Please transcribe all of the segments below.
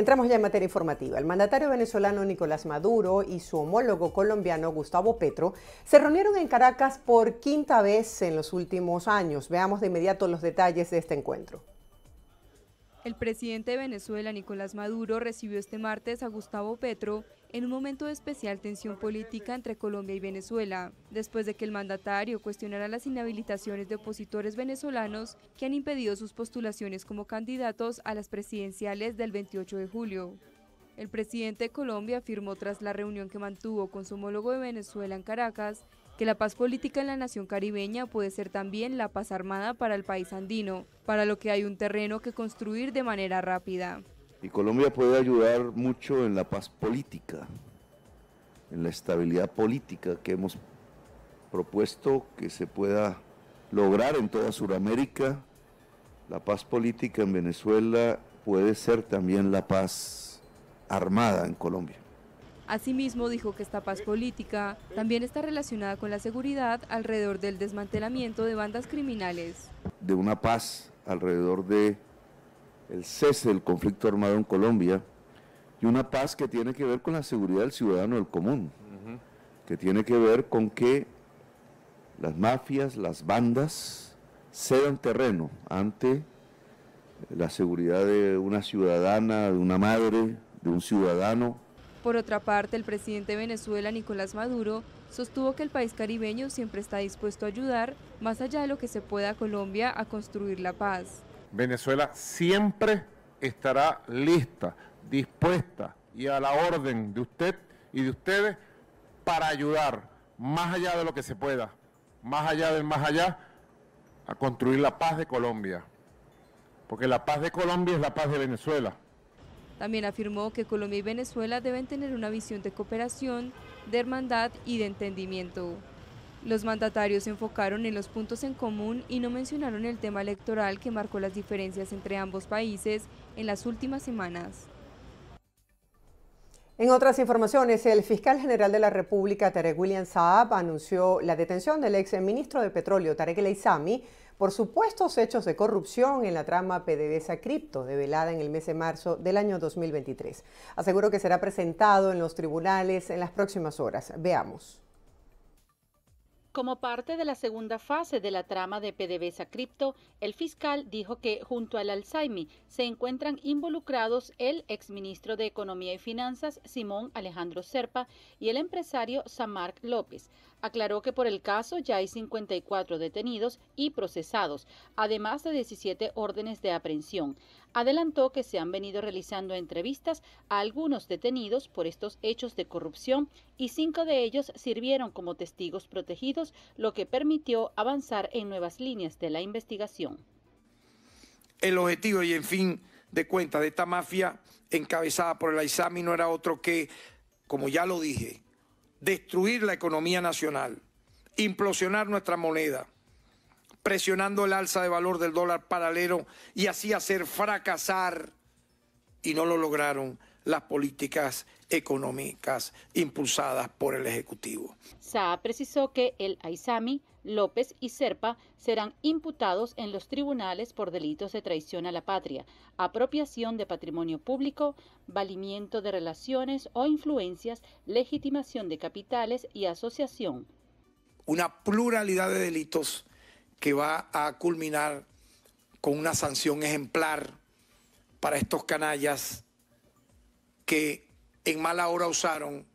Entramos ya en materia informativa. El mandatario venezolano Nicolás Maduro y su homólogo colombiano Gustavo Petro se reunieron en Caracas por quinta vez en los últimos años. Veamos de inmediato los detalles de este encuentro. El presidente de Venezuela, Nicolás Maduro, recibió este martes a Gustavo Petro en un momento de especial tensión política entre Colombia y Venezuela, después de que el mandatario cuestionara las inhabilitaciones de opositores venezolanos que han impedido sus postulaciones como candidatos a las presidenciales del 28 de julio. El presidente de Colombia afirmó tras la reunión que mantuvo con su homólogo de Venezuela en Caracas que la paz política en la nación caribeña puede ser también la paz armada para el país andino, para lo que hay un terreno que construir de manera rápida. Y Colombia puede ayudar mucho en la paz política, en la estabilidad política que hemos propuesto que se pueda lograr en toda Sudamérica. La paz política en Venezuela puede ser también la paz armada en Colombia. Asimismo, dijo que esta paz política también está relacionada con la seguridad alrededor del desmantelamiento de bandas criminales. De una paz alrededor del cese del conflicto armado en Colombia y una paz que tiene que ver con la seguridad del ciudadano del común, que tiene que ver con que las mafias, las bandas cedan terreno ante la seguridad de una ciudadana, de una madre, de un ciudadano por otra parte, el presidente de Venezuela, Nicolás Maduro, sostuvo que el país caribeño siempre está dispuesto a ayudar, más allá de lo que se pueda a Colombia, a construir la paz. Venezuela siempre estará lista, dispuesta y a la orden de usted y de ustedes para ayudar, más allá de lo que se pueda, más allá del más allá, a construir la paz de Colombia. Porque la paz de Colombia es la paz de Venezuela. También afirmó que Colombia y Venezuela deben tener una visión de cooperación, de hermandad y de entendimiento. Los mandatarios se enfocaron en los puntos en común y no mencionaron el tema electoral que marcó las diferencias entre ambos países en las últimas semanas. En otras informaciones, el fiscal general de la República, Tarek William Saab, anunció la detención del exministro de Petróleo, Tarek El por supuestos hechos de corrupción en la trama PDVSA Cripto, develada en el mes de marzo del año 2023. Aseguro que será presentado en los tribunales en las próximas horas. Veamos. Como parte de la segunda fase de la trama de PDVSA Cripto, el fiscal dijo que junto al Alzheimer se encuentran involucrados el exministro de Economía y Finanzas Simón Alejandro Serpa y el empresario Samarc López. Aclaró que por el caso ya hay 54 detenidos y procesados, además de 17 órdenes de aprehensión. Adelantó que se han venido realizando entrevistas a algunos detenidos por estos hechos de corrupción y cinco de ellos sirvieron como testigos protegidos, lo que permitió avanzar en nuevas líneas de la investigación. El objetivo y en fin de cuenta de esta mafia encabezada por el AISAMI no era otro que, como ya lo dije, destruir la economía nacional, implosionar nuestra moneda, presionando el alza de valor del dólar paralelo y así hacer fracasar, y no lo lograron, las políticas económicas impulsadas por el Ejecutivo. precisó que el AISAMI López y Serpa serán imputados en los tribunales por delitos de traición a la patria, apropiación de patrimonio público, valimiento de relaciones o influencias, legitimación de capitales y asociación. Una pluralidad de delitos que va a culminar con una sanción ejemplar para estos canallas que en mala hora usaron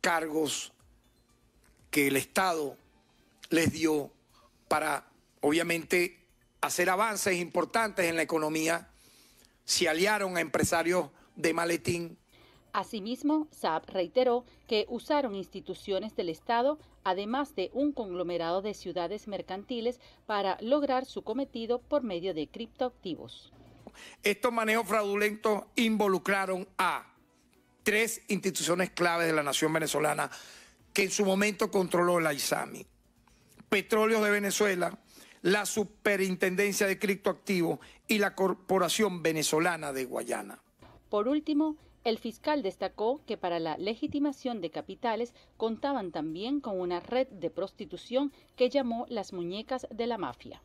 cargos que el Estado les dio para, obviamente, hacer avances importantes en la economía. Se aliaron a empresarios de maletín. Asimismo, Saab reiteró que usaron instituciones del Estado, además de un conglomerado de ciudades mercantiles, para lograr su cometido por medio de criptoactivos. Estos manejos fraudulentos involucraron a tres instituciones claves de la nación venezolana que en su momento controló la ISAMI. Petróleo de Venezuela, la Superintendencia de Criptoactivos y la Corporación Venezolana de Guayana. Por último, el fiscal destacó que para la legitimación de capitales contaban también con una red de prostitución que llamó las muñecas de la mafia.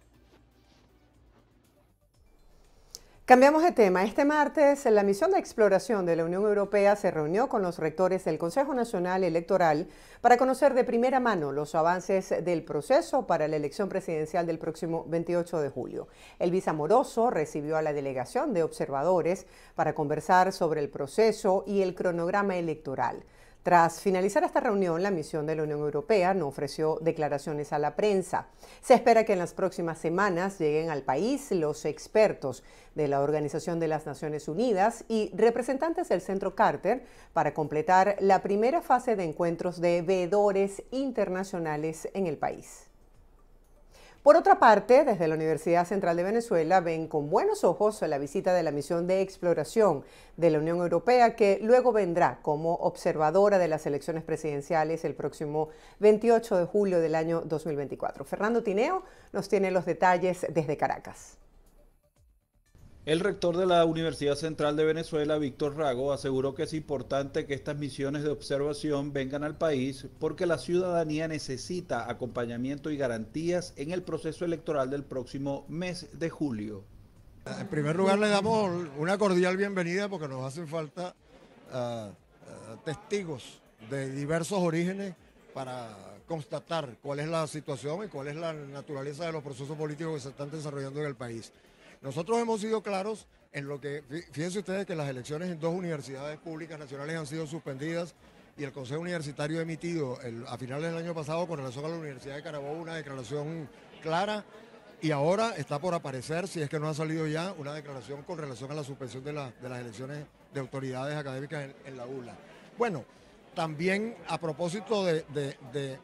Cambiamos de tema. Este martes, la misión de exploración de la Unión Europea se reunió con los rectores del Consejo Nacional Electoral para conocer de primera mano los avances del proceso para la elección presidencial del próximo 28 de julio. El Amoroso recibió a la delegación de observadores para conversar sobre el proceso y el cronograma electoral. Tras finalizar esta reunión, la misión de la Unión Europea no ofreció declaraciones a la prensa. Se espera que en las próximas semanas lleguen al país los expertos de la Organización de las Naciones Unidas y representantes del Centro Carter para completar la primera fase de encuentros de veedores internacionales en el país. Por otra parte, desde la Universidad Central de Venezuela ven con buenos ojos la visita de la misión de exploración de la Unión Europea que luego vendrá como observadora de las elecciones presidenciales el próximo 28 de julio del año 2024. Fernando Tineo nos tiene los detalles desde Caracas. El rector de la Universidad Central de Venezuela, Víctor Rago, aseguró que es importante que estas misiones de observación vengan al país porque la ciudadanía necesita acompañamiento y garantías en el proceso electoral del próximo mes de julio. En primer lugar, le damos una cordial bienvenida porque nos hacen falta ah, ah, testigos de diversos orígenes para constatar cuál es la situación y cuál es la naturaleza de los procesos políticos que se están desarrollando en el país. Nosotros hemos sido claros en lo que, fíjense ustedes que las elecciones en dos universidades públicas nacionales han sido suspendidas y el Consejo Universitario ha emitido a finales del año pasado con relación a la Universidad de Carabobo una declaración clara y ahora está por aparecer, si es que no ha salido ya, una declaración con relación a la suspensión de, la, de las elecciones de autoridades académicas en, la ULA. Bueno, también a propósito de, de, de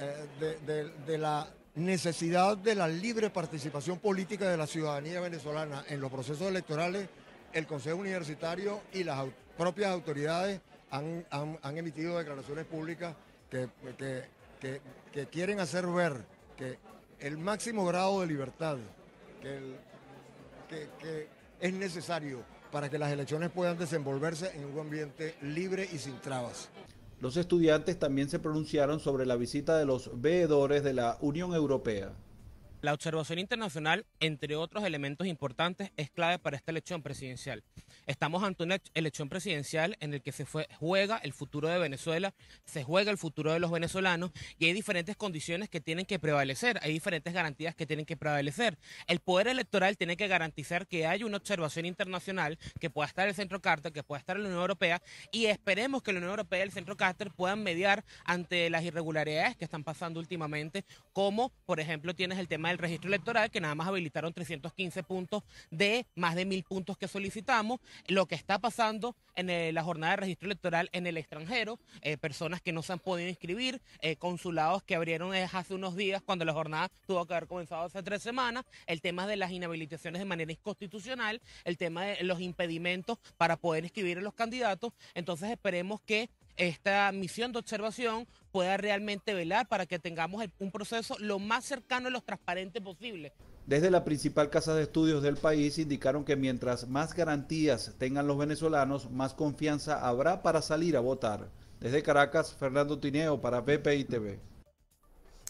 eh, la necesidad de la libre participación política de la ciudadanía venezolana en los procesos electorales, el Consejo Universitario y las propias autoridades han, emitido declaraciones públicas que, que, quieren hacer ver que el máximo grado de libertad que, es necesario para que las elecciones puedan desenvolverse en un ambiente libre y sin trabas. Los estudiantes también se pronunciaron sobre la visita de los veedores de la Unión Europea. La observación internacional, entre otros elementos importantes, es clave para esta elección presidencial. Estamos ante una elección presidencial en la que se juega el futuro de Venezuela, se juega el futuro de los venezolanos y hay diferentes condiciones que tienen que prevalecer, hay diferentes garantías que tienen que prevalecer. El poder electoral tiene que garantizar que haya una observación internacional que pueda estar el Centro Carter, que pueda estar la Unión Europea y esperemos que la Unión Europea y el Centro Carter puedan mediar ante las irregularidades que están pasando últimamente, como por ejemplo tienes el tema el registro electoral, que nada más habilitaron 315 puntos de más de mil puntos que solicitamos. Lo que está pasando en eh, la jornada de registro electoral en el extranjero, eh, personas que no se han podido inscribir, eh, consulados que abrieron hace unos días cuando la jornada tuvo que haber comenzado hace tres semanas, el tema de las inhabilitaciones de manera inconstitucional, el tema de los impedimentos para poder inscribir a los candidatos. Entonces esperemos que esta misión de observación pueda realmente velar para que tengamos un proceso lo más cercano y lo transparente posible. Desde la principal casa de estudios del país indicaron que mientras más garantías tengan los venezolanos, más confianza habrá para salir a votar. Desde Caracas, Fernando Tineo para PPI TV.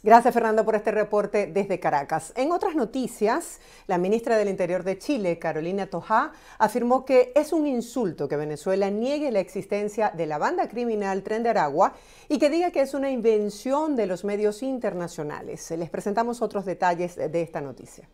Gracias, Fernando, por este reporte desde Caracas. En otras noticias, la ministra del Interior de Chile, Carolina Tojá, afirmó que es un insulto que Venezuela niegue la existencia de la banda criminal Tren de Aragua y que diga que es una invención de los medios internacionales. Les presentamos otros detalles de esta noticia.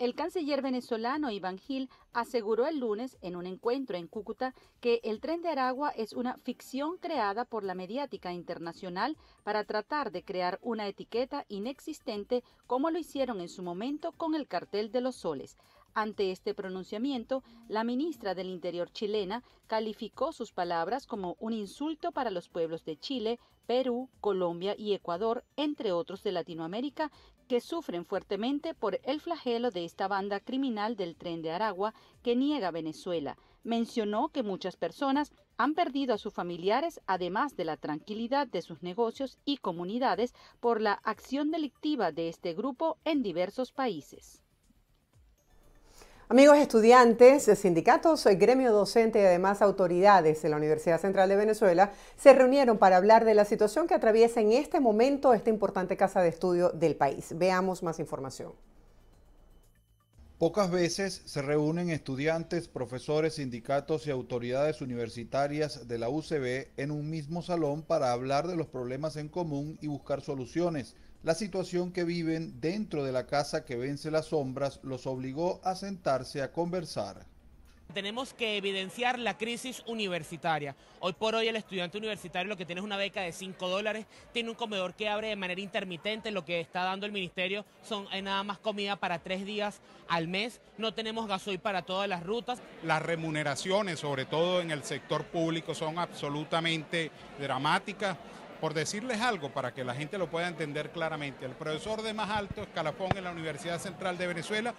El canciller venezolano Iván Gil aseguró el lunes en un encuentro en Cúcuta que el tren de Aragua es una ficción creada por la mediática internacional para tratar de crear una etiqueta inexistente como lo hicieron en su momento con el cartel de los soles. Ante este pronunciamiento, la ministra del Interior chilena calificó sus palabras como un insulto para los pueblos de Chile, Perú, Colombia y Ecuador, entre otros de Latinoamérica, que sufren fuertemente por el flagelo de esta banda criminal del tren de Aragua que niega Venezuela. Mencionó que muchas personas han perdido a sus familiares, además de la tranquilidad de sus negocios y comunidades, por la acción delictiva de este grupo en diversos países. Amigos estudiantes, sindicatos, eh, gremio docente y además autoridades de la Universidad Central de Venezuela se reunieron para hablar de la situación que atraviesa en este momento esta importante casa de estudio del país. Veamos más información. Pocas veces se reúnen estudiantes, profesores, sindicatos y autoridades universitarias de la UCB en un mismo salón para hablar de los problemas en común y buscar soluciones. La situación que viven dentro de la casa que vence las sombras los obligó a sentarse a conversar. Tenemos que evidenciar la crisis universitaria. Hoy por hoy el estudiante universitario lo que tiene es una beca de 5 dólares, tiene un comedor que abre de manera intermitente, lo que está dando el ministerio son eh, nada más comida para tres días al mes, no tenemos gasoil para todas las rutas. Las remuneraciones, sobre todo en el sector público, son absolutamente dramáticas por decirles algo para que la gente lo pueda entender claramente, el profesor de más alto escalafón en la Universidad Central de Venezuela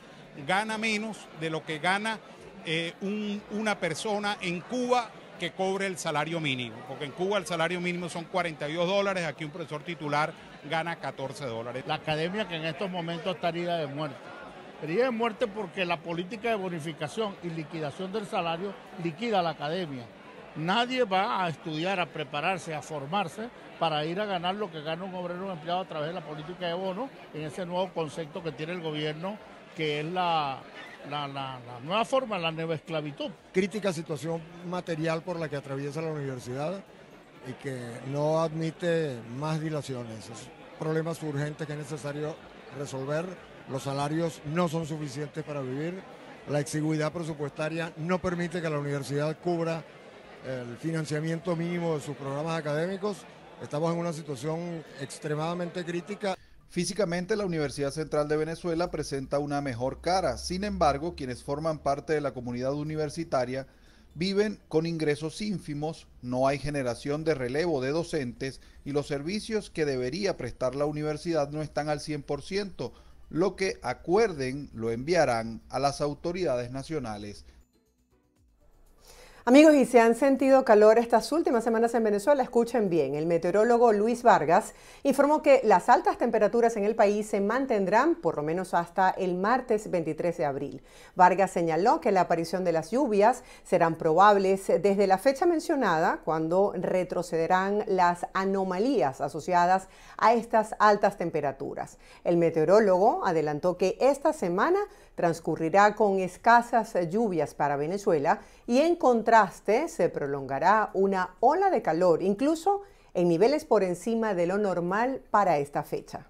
gana menos de lo que gana eh, una persona en Cuba que cobre el salario mínimo, porque en Cuba el salario mínimo son 42 dólares, aquí un profesor titular gana 14 dólares. La academia que en estos momentos está herida de muerte. Herida de muerte porque la política de bonificación y liquidación del salario liquida la academia. Nadie va a estudiar, a prepararse, a formarse para ir a ganar lo que gana un obrero un empleado a través de la política de bono en ese nuevo concepto que tiene el gobierno, que es la, nueva forma, la nueva esclavitud. Crítica situación material por la que atraviesa la universidad y que no admite más dilaciones. Problemas urgentes que es necesario resolver. Los salarios no son suficientes para vivir. La exiguidad presupuestaria no permite que la universidad cubra el financiamiento mínimo de sus programas académicos. Estamos en una situación extremadamente crítica. Físicamente la Universidad Central de Venezuela presenta una mejor cara, sin embargo quienes forman parte de la comunidad universitaria viven con ingresos ínfimos, no hay generación de relevo de docentes y los servicios que debería prestar la universidad no están al 100%, lo que acuerden lo enviarán a las autoridades nacionales Amigos, y si han sentido calor estas últimas semanas en Venezuela, escuchen bien. El meteorólogo Luis Vargas informó que las altas temperaturas en el país se mantendrán por lo menos hasta el martes 23 de abril. Vargas señaló que la aparición de las lluvias serán probables desde la fecha mencionada, cuando retrocederán las anomalías asociadas a estas altas temperaturas. El meteorólogo adelantó que esta semana transcurrirá con escasas lluvias para Venezuela y se prolongará una ola de calor, incluso en niveles por encima de lo normal para esta fecha.